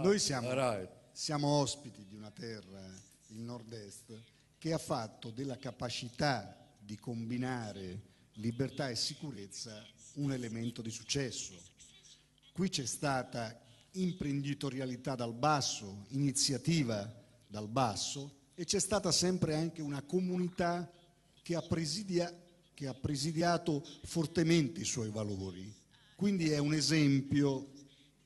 Noi ah, siamo, siamo ospiti di una terra, eh, il nord-est, che ha fatto della capacità di combinare libertà e sicurezza un elemento di successo. Qui c'è stata imprenditorialità dal basso, iniziativa dal basso e c'è stata sempre anche una comunità che ha, presidia, che ha, presidiato fortemente i suoi valori. Quindi è un esempio,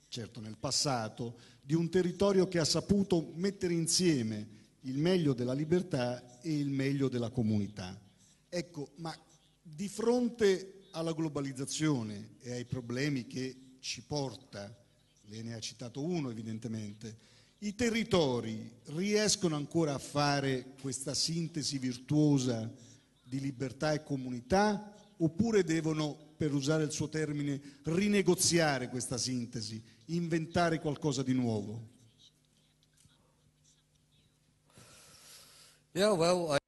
certo nel passato, di un territorio che ha saputo mettere insieme il meglio della libertà e il meglio della comunità. Ecco, ma di fronte alla globalizzazione e ai problemi che ci porta, lei ne ha citato uno evidentemente, i territori riescono ancora a fare questa sintesi virtuosa di libertà e comunità oppure devono, per usare il suo termine, rinegoziare questa sintesi inventare qualcosa di nuovo. Yeah, well, I...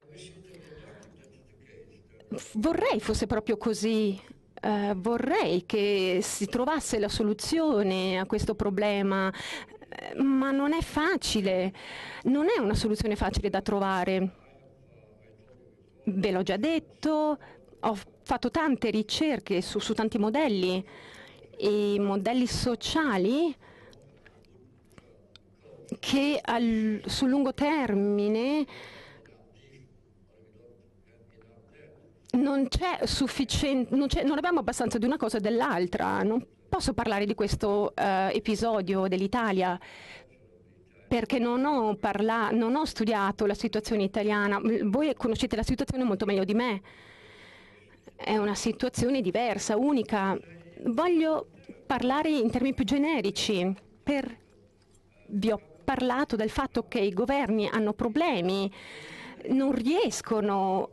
Vorrei fosse proprio così. Uh, vorrei che si trovasse la soluzione a questo problema, eh, ma non è facile, non è una soluzione facile da trovare. Ve l'ho già detto, ho fatto tante ricerche su, su tanti modelli e modelli sociali che al, sul lungo termine non, non, non abbiamo abbastanza di una cosa o dell'altra. Non posso parlare di questo uh, episodio dell'Italia perché non ho, non ho studiato la situazione italiana. Voi conoscete la situazione molto meglio di me. È una situazione diversa, unica voglio parlare in termini più generici. Per, vi ho parlato del fatto che i governi hanno problemi, non riescono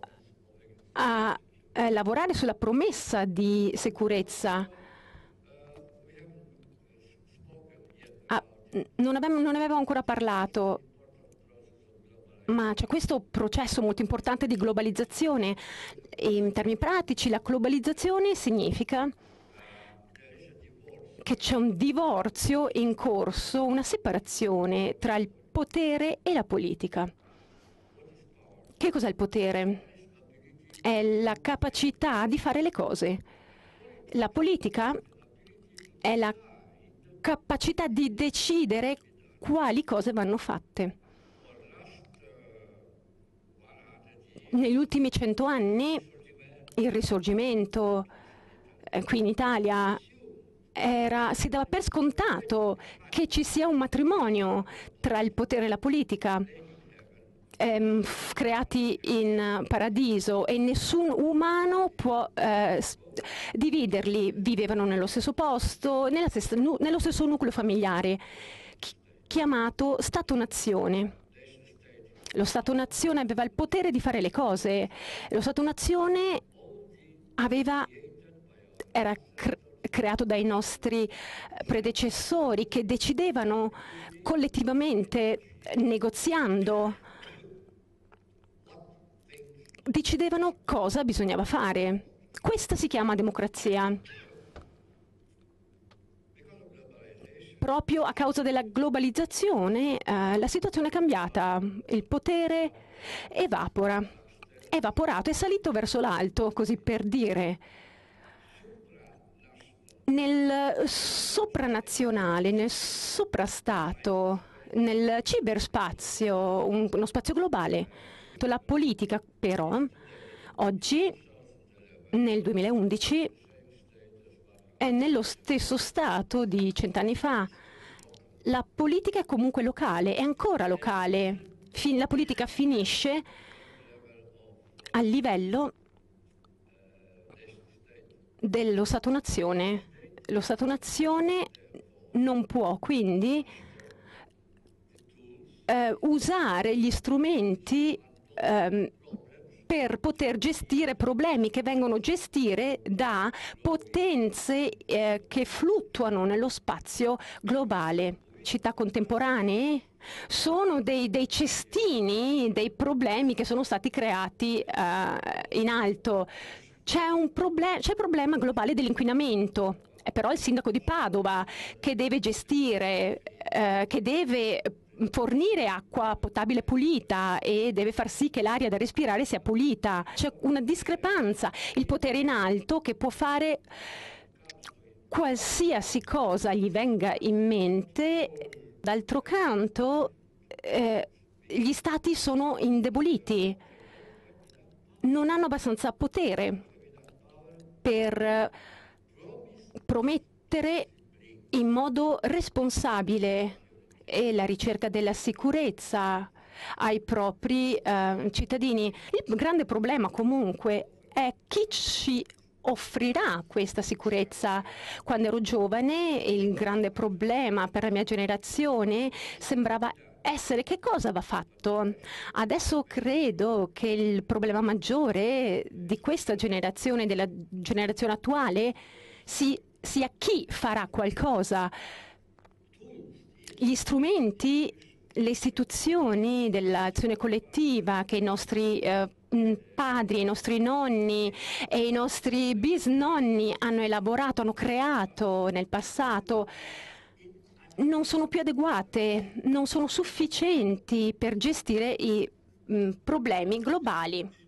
a eh, lavorare sulla promessa di sicurezza. Ah, non, avevo, non avevo ancora parlato, ma c'è questo processo molto importante di globalizzazione. In termini pratici, la globalizzazione significa che c'è un divorzio in corso, una separazione tra il potere e la politica. Che cos'è il potere? È la capacità di fare le cose. La politica è la capacità di decidere quali cose vanno fatte. Negli ultimi cento anni il risorgimento eh, qui in Italia era, si dava per scontato che ci sia un matrimonio tra il potere e la politica ehm, creati in paradiso e nessun umano può eh, dividerli, vivevano nello stesso posto, stessa, nello stesso nucleo familiare, chiamato Stato-Nazione. Lo Stato-Nazione aveva il potere di fare le cose, lo Stato-Nazione aveva, era, cre, creato dai nostri eh, predecessori che decidevano collettivamente negoziando decidevano cosa bisognava fare. Questa si chiama democrazia. Proprio a causa della globalizzazione eh, la situazione è cambiata, il potere evapora, è evaporato, è salito verso l'alto, così per dire nel sopranazionale, nel soprastato, nel ciberspazio, un, uno spazio globale. La politica però oggi, nel 2011, è nello stesso stato di cent'anni fa. La politica è comunque locale, è ancora locale. Fin, la politica finisce a livello dello Stato-nazione lo Stato-nazione non può quindi eh, usare gli strumenti ehm, per poter gestire problemi che vengono gestiti da potenze eh, che fluttuano nello spazio globale. Città contemporanee sono dei, dei cestini, dei problemi che sono stati creati eh, in alto. C'è il problema globale dell'inquinamento è però il sindaco di Padova che deve gestire, eh, che deve fornire acqua potabile pulita e deve far sì che l'aria da respirare sia pulita. C'è una discrepanza, il potere in alto che può fare qualsiasi cosa gli venga in mente, d'altro canto eh, gli stati sono indeboliti, non hanno abbastanza potere per promettere in modo responsabile e eh, la ricerca della sicurezza ai propri eh, cittadini. Il grande problema comunque è chi ci offrirà questa sicurezza. Quando ero giovane il grande problema per la mia generazione sembrava essere che cosa va fatto. Adesso credo che il problema maggiore di questa generazione, della generazione attuale, si sia chi farà qualcosa. Gli strumenti, le istituzioni dell'azione collettiva che i nostri eh, mm, padri, i nostri nonni e i nostri bisnonni hanno elaborato, hanno creato nel passato, non sono più adeguate, non sono sufficienti per gestire i mh, mm, problemi globali.